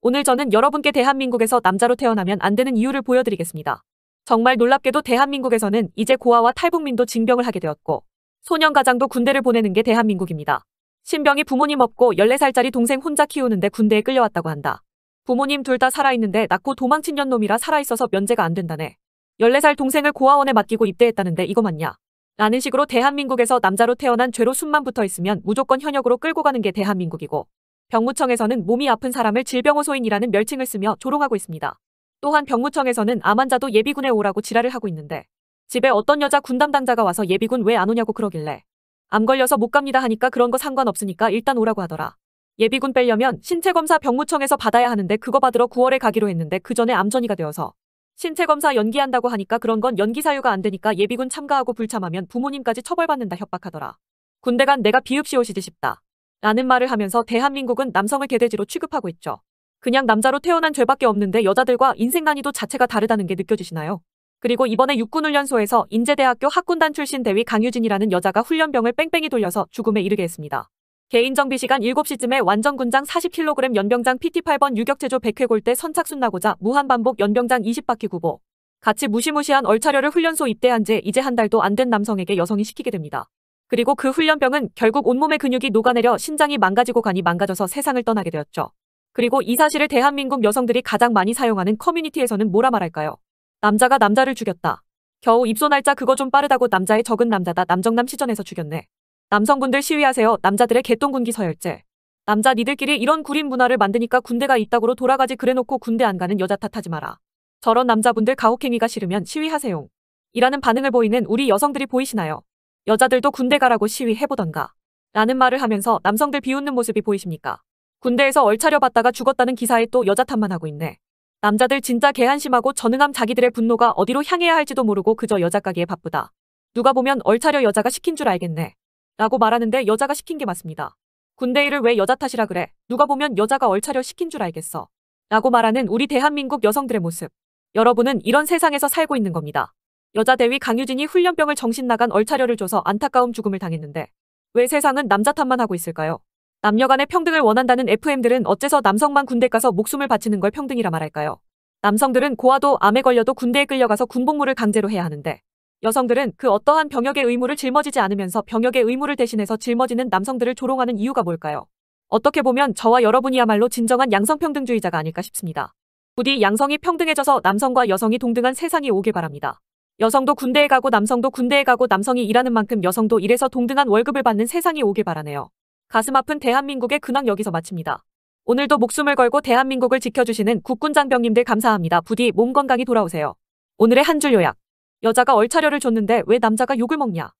오늘 저는 여러분께 대한민국에서 남자로 태어나면 안 되는 이유를 보여드리겠습니다. 정말 놀랍게도 대한민국에서는 이제 고아와 탈북민도 징병을 하게 되었고 소년가장도 군대를 보내는 게 대한민국입니다. 신병이 부모님 없고 14살짜리 동생 혼자 키우는데 군대에 끌려왔다고 한다. 부모님 둘 다 살아있는데 낳고 도망친 년놈이라 살아있어서 면제가 안 된다네. 14살 동생을 고아원에 맡기고 입대했다는데 이거 맞냐? 라는 식으로 대한민국에서 남자로 태어난 죄로 숨만 붙어 있으면 무조건 현역으로 끌고 가는 게 대한민국이고 병무청에서는 몸이 아픈 사람을 질병호소인이라는 멸칭을 쓰며 조롱하고 있습니다. 또한 병무청에서는 암 환자도 예비군에 오라고 지랄을 하고 있는데 집에 어떤 여자 군담 당자가 와서 예비군 왜 안 오냐고 그러길래 암 걸려서 못 갑니다 하니까 그런 거 상관없으니까 일단 오라고 하더라. 예비군 빼려면 신체검사 병무청에서 받아야 하는데 그거 받으러 9월에 가기로 했는데 그 전에 암전이가 되어서 신체검사 연기한다고 하니까 그런 건 연기 사유가 안 되니까 예비군 참가하고 불참하면 부모님까지 처벌받는다 협박하더라. 군대 간 내가 비읍시오시지 싶다. 라는 말을 하면서 대한민국은 남성을 개돼지로 취급하고 있죠. 그냥 남자로 태어난 죄밖에 없는데 여자들과 인생 난이도 자체가 다르다는 게 느껴지시나요? 그리고 이번에 육군훈련소에서 인제대학교 학군단 출신 대위 강유진이라는 여자가 훈련병을 뺑뺑이 돌려서 죽음에 이르게 했습니다. 개인정비 시간 7시쯤에 완전군장 40kg 연병장 PT8번 유격제조 100회 골대 선착순 나고자 무한반복 연병장 20바퀴 구보. 같이 무시무시한 얼차려를 훈련소 입대한 지 이제 한 달도 안 된 남성에게 여성이 시키게 됩니다. 그리고 그 훈련병은 결국 온몸의 근육이 녹아내려 신장이 망가지고 간이 망가져서 세상을 떠나게 되었죠. 그리고 이 사실을 대한민국 여성들이 가장 많이 사용하는 커뮤니티에서는 뭐라 말할까요? 남자가 남자를 죽였다. 겨우 입소 날짜 그거 좀 빠르다고 남자의 적은 남자다 남정남 시전에서 죽였네. 남성분들 시위하세요. 남자들의 개똥군기 서열제. 남자 니들끼리 이런 구린 문화를 만드니까 군대가 이따구로 돌아가지 그래놓고 군대 안 가는 여자 탓하지 마라. 저런 남자분들 가혹행위가 싫으면 시위하세요. 이라는 반응을 보이는 우리 여성들이 보이시나요? 여자들도 군대 가라고 시위해보던가 라는 말을 하면서 남성들 비웃는 모습이 보이십니까? 군대에서 얼차려봤다가 죽었다는 기사에 또 여자 탓만 하고 있네. 남자들 진짜 개한심하고 전능함 자기들의 분노가 어디로 향해야 할지도 모르고 그저 여자 가기에 바쁘다. 누가 보면 얼차려 여자가 시킨 줄 알겠네. 라고 말하는데 여자가 시킨 게 맞습니다. 군대 일을 왜 여자 탓이라 그래. 누가 보면 여자가 얼차려 시킨 줄 알겠어. 라고 말하는 우리 대한민국 여성들의 모습. 여러분은 이런 세상에서 살고 있는 겁니다. 여자 대위 강유진이 훈련병을 정신 나간 얼차려를 줘서 안타까운 죽음을 당했는데 왜 세상은 남자 탓만 하고 있을까요? 남녀 간의 평등을 원한다는 FM들은 어째서 남성만 군대 가서 목숨을 바치는 걸 평등이라 말할까요? 남성들은 고아도 암에 걸려도 군대에 끌려가서 군복무를 강제로 해야 하는데 여성들은 그 어떠한 병역의 의무를 짊어지지 않으면서 병역의 의무를 대신해서 짊어지는 남성들을 조롱하는 이유가 뭘까요? 어떻게 보면 저와 여러분이야말로 진정한 양성평등주의자가 아닐까 싶습니다. 부디 양성이 평등해져서 남성과 여성이 동등한 세상이 오길 바랍니다. 여성도 군대에 가고 남성도 군대에 가고 남성이 일하는 만큼 여성도 일해서 동등한 월급을 받는 세상이 오길 바라네요. 가슴 아픈 대한민국의 근황 여기서 마칩니다. 오늘도 목숨을 걸고 대한민국을 지켜주시는 국군 장병님들 감사합니다. 부디 몸 건강히 돌아오세요. 오늘의 한 줄 요약. 여자가 얼차려를 줬는데 왜 남자가 욕을 먹냐.